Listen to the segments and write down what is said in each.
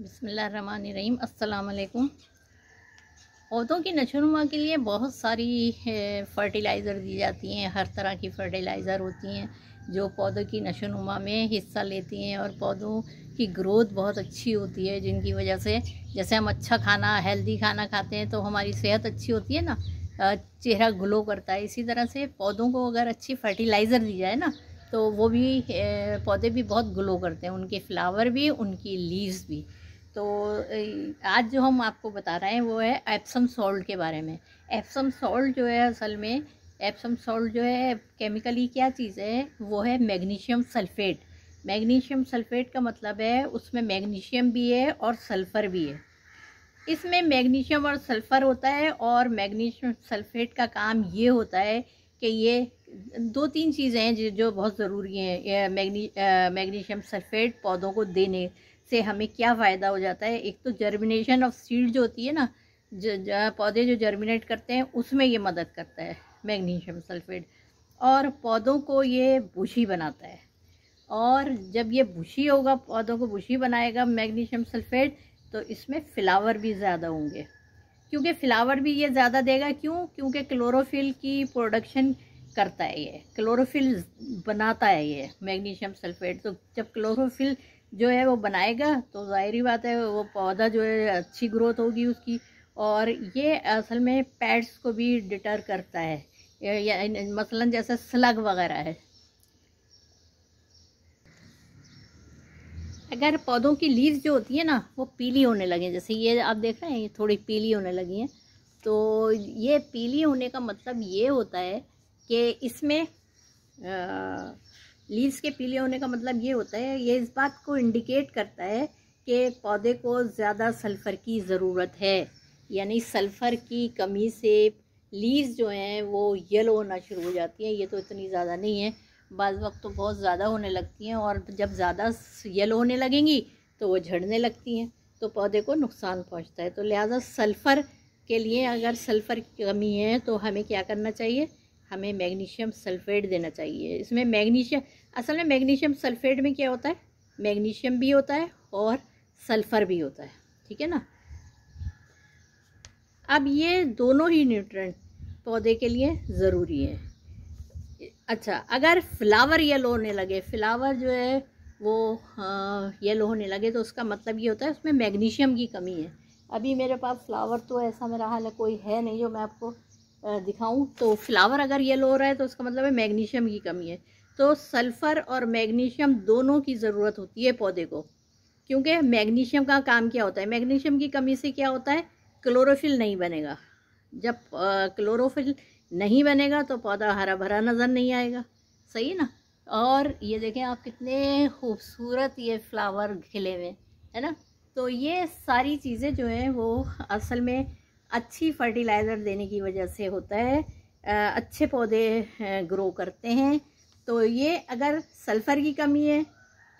बसमीम अल्लाम पौधों की नशोनुमा के लिए बहुत सारी फर्टिलाइज़र दी जाती हैं हर तरह की फ़र्टिलाइज़र होती हैं जो पौधों की नशोनुमा में हिस्सा लेती हैं और पौधों की ग्रोथ बहुत अच्छी होती है जिनकी वजह से जैसे हम अच्छा खाना हेल्दी खाना खाते हैं तो हमारी सेहत अच्छी होती है ना चेहरा ग्लो करता है इसी तरह से पौधों को अगर अच्छी फर्टिलाइज़र दी जाए ना तो वो भी पौधे भी बहुत ग्लो करते हैं उनके फ्लावर भी उनकी लीव्स भी तो आज जो हम आपको बता रहे हैं वो है एप्सम सॉल्ट के बारे में एप्सम सॉल्ट जो है असल में एप्सम सॉल्ट जो है केमिकली क्या चीज़ है वो है मैग्नीशियम सल्फेट मैग्नीशियम सल्फेट का मतलब है उसमें मैग्नीशियम भी है और सल्फ़र भी है इसमें मैग्नीशियम और सल्फ़र होता है और मैग्नीशियम सल्फेट का काम ये होता है कि ये दो तीन चीज़ें हैं जो बहुत ज़रूरी हैं मैग्नी मैग्नीशियम सल्फेट पौधों को देने से हमें क्या फ़ायदा हो जाता है एक तो जर्मिनेशन ऑफ सीड जो होती है ना जो पौधे जो जर्मिनेट करते हैं उसमें ये मदद करता है मैग्नीशियम सल्फेट और पौधों को ये भूसी बनाता है और जब ये भूसी होगा पौधों को भूसी बनाएगा मैग्नीशियम सल्फेट तो इसमें फ्लावर भी ज़्यादा होंगे क्योंकि फ्लावर भी ये ज़्यादा देगा क्यों क्योंकि क्लोरोफिल की प्रोडक्शन करता है ये क्लोरोफिल बनाता है ये मैग्नीशियम सल्फेट तो जब क्लोरोफिल जो है वो बनाएगा तो ज़ाहरी बात है वो पौधा जो है अच्छी ग्रोथ होगी उसकी और ये असल में पैड्स को भी डिटर करता है या मसलन जैसा स्लग वगैरह है अगर पौधों की लीव्स जो होती है ना वो पीली होने लगे जैसे ये आप देख रहे हैं ये थोड़ी पीली होने लगी हैं तो ये पीली होने का मतलब ये होता है कि इसमें आ, लीव्स के पीले होने का मतलब ये होता है ये इस बात को इंडिकेट करता है कि पौधे को ज़्यादा सल्फ़र की ज़रूरत है यानी सल्फ़र की कमी से लीव्स जो हैं वो येलो होना शुरू हो जाती हैं ये तो इतनी ज़्यादा नहीं है बाद वक्त तो बहुत ज़्यादा होने लगती हैं और जब ज़्यादा येलो होने लगेंगी तो वो झड़ने लगती हैं तो पौधे को नुकसान पहुँचता है तो लिहाजा सल्फ़र के लिए अगर सल्फ़र की कमी है तो हमें क्या करना चाहिए हमें मैग्नीशियम सल्फेट देना चाहिए इसमें मैग्नीशियम असल में मैग्नीशियम सल्फेट में क्या होता है मैग्नीशियम भी होता है और सल्फ़र भी होता है ठीक है ना अब ये दोनों ही न्यूट्रेंट पौधे के लिए ज़रूरी है अच्छा अगर फ्लावर येलो होने लगे फ्लावर जो है वो हाँ, येलो होने लगे तो उसका मतलब ये होता है उसमें मैग्नीशियम की कमी है अभी मेरे पास फ्लावर तो ऐसा मेरा हाल है कोई है नहीं जो मैं आपको दिखाऊं तो फ्लावर अगर येलो हो रहा है तो उसका मतलब है मैग्नीशियम की कमी है तो सल्फ़र और मैग्नीशियम दोनों की ज़रूरत होती है पौधे को क्योंकि मैग्नीशियम का काम क्या होता है मैग्नीशियम की कमी से क्या होता है क्लोरोफिल नहीं बनेगा जब क्लोरोफिल नहीं बनेगा तो पौधा हरा भरा नज़र नहीं आएगा सही ना और ये देखें आप कितने खूबसूरत ये फ्लावर खिले हुए है ना तो ये सारी चीज़ें जो हैं वो असल में अच्छी फर्टिलाइज़र देने की वजह से होता है अच्छे पौधे ग्रो करते हैं तो ये अगर सल्फ़र की कमी है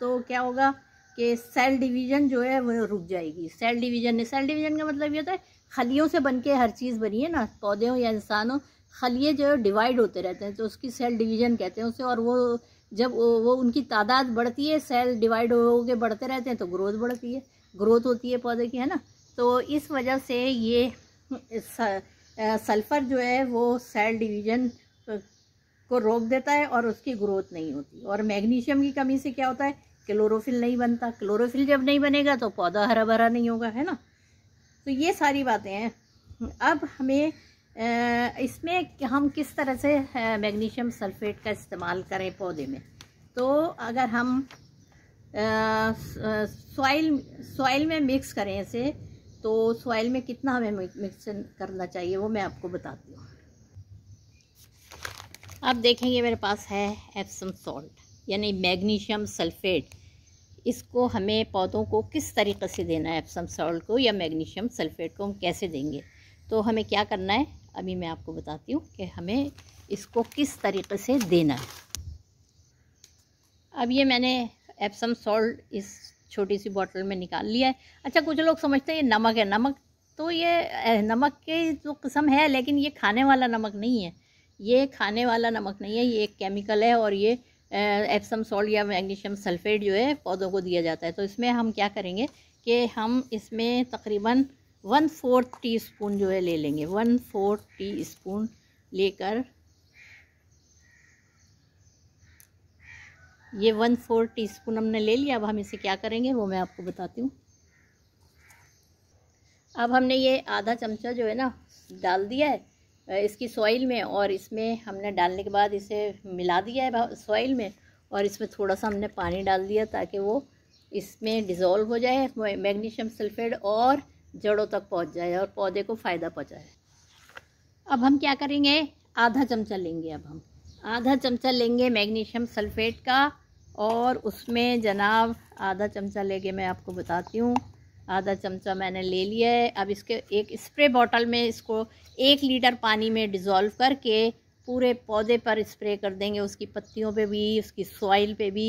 तो क्या होगा कि सेल डिवीज़न जो है वह रुक जाएगी सेल डिवीज़न ने सेल डिवीज़न का मतलब ये होता है खलियों से बन के हर चीज़ बनी है ना पौधे हो या इंसान हो खलिए जो है डिवाइड होते रहते हैं तो उसकी सेल डिवीज़न कहते हैं उसे और वो जब वो, वो उनकी तादाद बढ़ती है सेल डिवाइड हो के बढ़ते रहते हैं तो ग्रोथ बढ़ती है ग्रोथ होती है पौधे की है ना तो इस वजह से ये सल्फ़र जो है वो सेल डिवीज़न को रोक देता है और उसकी ग्रोथ नहीं होती और मैग्नीशियम की कमी से क्या होता है क्लोरोफिल नहीं बनता क्लोरोफिल जब नहीं बनेगा तो पौधा हरा भरा नहीं होगा है ना तो ये सारी बातें हैं अब हमें इसमें हम किस तरह से मैग्नीशियम सल्फेट का इस्तेमाल करें पौधे में तो अगर हम सॉइल सॉइल में मिक्स करें इसे तो सॉइल में कितना हमें मिक्सन करना चाहिए वो मैं आपको बताती हूँ आप देखेंगे मेरे पास है एप्सम सॉल्ट यानी मैग्नीशियम सल्फेट इसको हमें पौधों को किस तरीके से देना है एप्सम सॉल्ट को या मैग्नीशियम सल्फेट को हम कैसे देंगे तो हमें क्या करना है अभी मैं आपको बताती हूँ कि हमें इसको किस तरीके से देना है अब ये मैंने एप्सम सॉल्ट इस छोटी सी बॉटल में निकाल लिया है अच्छा कुछ लोग समझते हैं ये नमक है नमक तो ये नमक के तो किस्म है लेकिन ये खाने वाला नमक नहीं है ये खाने वाला नमक नहीं है ये एक केमिकल है और ये एप्सम सॉल्ट या मैग्नीशियम सल्फेट जो है पौधों को दिया जाता है तो इसमें हम क्या करेंगे कि हम इसमें तकरीबन वन फोर्थ टी स्पून जो है ले लेंगे वन फोर्थ टी स्पून लेकर ये वन फोर टीस्पून हमने ले लिया अब हम इसे क्या करेंगे वो मैं आपको बताती हूँ अब हमने ये आधा चमचा जो है ना डाल दिया है इसकी सॉइल में और इसमें हमने डालने के बाद इसे मिला दिया है सॉइल में और इसमें थोड़ा सा हमने पानी डाल दिया ताकि वो इसमें डिज़ोल्व हो जाए मैग्नीशियम सल्फेट और जड़ों तक पहुंच जाए और पौधे को फ़ायदा पहुंचाए अब हम क्या करेंगे आधा चमचा लेंगे अब हम आधा चमचा लेंगे मैग्नीशियम सल्फेट का और उसमें जनाब आधा चमचा लेके मैं आपको बताती हूँ आधा चमचा मैंने ले लिया है अब इसके एक स्प्रे बॉटल में इसको एक लीटर पानी में डिज़ोल्व करके पूरे पौधे पर स्प्रे कर देंगे उसकी पत्तियों पे भी उसकी सॉइल पे भी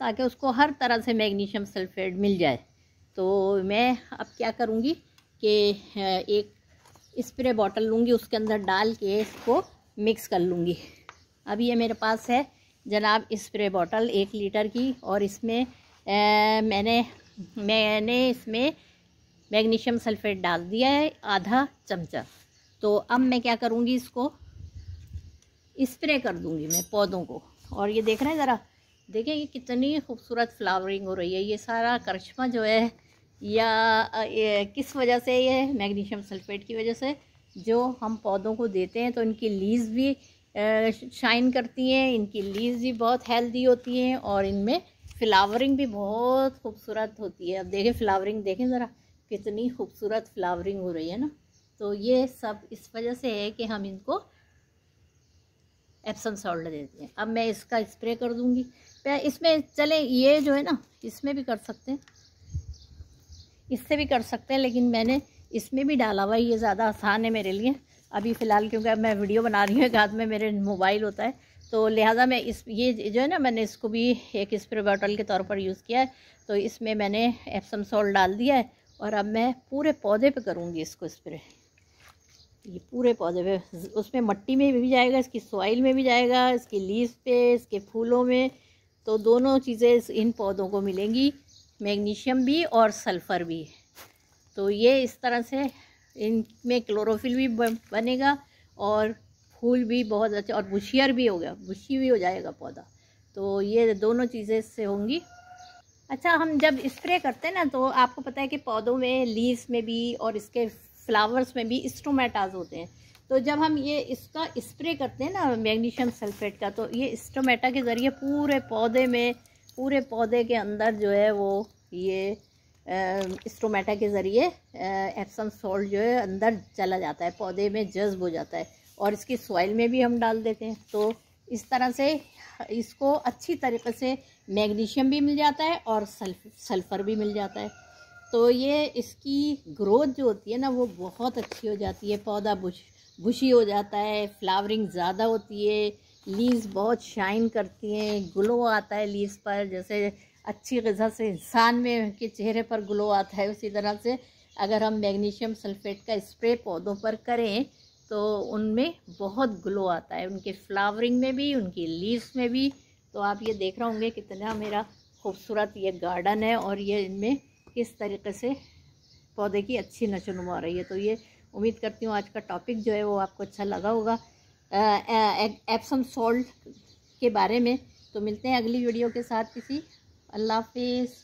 ताकि उसको हर तरह से मैग्नीशियम सल्फेट मिल जाए तो मैं अब क्या करूँगी कि एक स्प्रे बॉटल लूँगी उसके अंदर डाल के इसको मिक्स कर लूँगी अब ये मेरे पास है जनाब स्प्रे बॉटल एक लीटर की और इसमें मैंने मैंने इसमें मैग्नीशियम सल्फेट डाल दिया है आधा चमचा तो अब मैं क्या करूँगी इसको इस्प्रे कर दूँगी मैं पौधों को और ये देख रहे हैं ज़रा देखिए ये कितनी खूबसूरत फ्लावरिंग हो रही है ये सारा करश्मा जो है या ये किस वजह से ये मैग्नीशियम सल्फेट की वजह से जो हम पौधों को देते हैं तो इनकी लीज भी शाइन करती हैं इनकी लीव्स भी बहुत हेल्दी होती हैं और इनमें फ्लावरिंग भी बहुत खूबसूरत होती है अब देखें फ्लावरिंग देखें ज़रा कितनी खूबसूरत फ्लावरिंग हो रही है ना तो ये सब इस वजह से है कि हम इनको एप्सम सॉल्ट देते हैं अब मैं इसका स्प्रे कर दूँगी इसमें चले ये जो है ना इसमें भी कर सकते हैं इससे भी कर सकते हैं लेकिन मैंने इसमें भी डाला हुआ ये ज़्यादा आसान है मेरे लिए अभी फ़िलहाल क्योंकि मैं वीडियो बना रही हूँ एक हाथ में मेरे मोबाइल होता है तो लिहाजा मैं इस ये जो है ना मैंने इसको भी एक स्प्रे बॉटल के तौर पर यूज़ किया है तो इसमें मैंने एप्सम सॉल्ट डाल दिया है और अब मैं पूरे पौधे पे करूँगी इसको स्प्रे ये पूरे पौधे पे उसमें मट्टी में भी जाएगा इसकी सॉइल में भी जाएगा इसकी लीव पे इसके फूलों में तो दोनों चीज़ें इन पौधों को मिलेंगी मैग्नीशियम भी और सल्फ़र भी तो ये इस तरह से इनमें क्लोरोफिल भी बनेगा और फूल भी बहुत अच्छा और बुशियर भी हो गया बुशी भी हो जाएगा पौधा तो ये दोनों चीज़ें इससे होंगी अच्छा हम जब स्प्रे करते हैं ना तो आपको पता है कि पौधों में लीव्स में भी और इसके फ्लावर्स में भी स्टोमेटाज होते हैं तो जब हम ये इसका स्प्रे करते हैं ना मैग्नीशियम सल्फेट का तो ये स्टोमेटा के ज़रिए पूरे पौधे में पूरे पौधे के अंदर जो है वो ये स्टोमेटा के ज़रिए एप्सम सॉल्ट जो है अंदर चला जाता है पौधे में जज्ब हो जाता है और इसकी सॉइल में भी हम डाल देते हैं तो इस तरह से इसको अच्छी तरीके से मैग्नीशियम भी मिल जाता है और सल्फ सल्फ़र भी मिल जाता है तो ये इसकी ग्रोथ जो होती है ना वो बहुत अच्छी हो जाती है पौधा बुश बुशी हो जाता है फ्लावरिंग ज़्यादा होती है लीव्स बहुत शाइन करती हैं ग्लो आता है लीव्स पर जैसे अच्छी गज़ा से इंसान में के चेहरे पर ग्लो आता है उसी तरह से अगर हम मैग्नीशियम सल्फेट का स्प्रे पौधों पर करें तो उनमें बहुत ग्लो आता है उनके फ्लावरिंग में भी उनकी लीव्स में भी तो आप ये देख रहे होंगे कितना मेरा खूबसूरत ये गार्डन है और ये इनमें किस तरीके से पौधे की अच्छी नचनुमा हो रही है तो ये उम्मीद करती हूँ आज का टॉपिक जो है वो आपको अच्छा लगा होगा एप्सम सॉल्ट के बारे में तो मिलते हैं अगली वीडियो के साथ किसी अल्लाह हाफिज़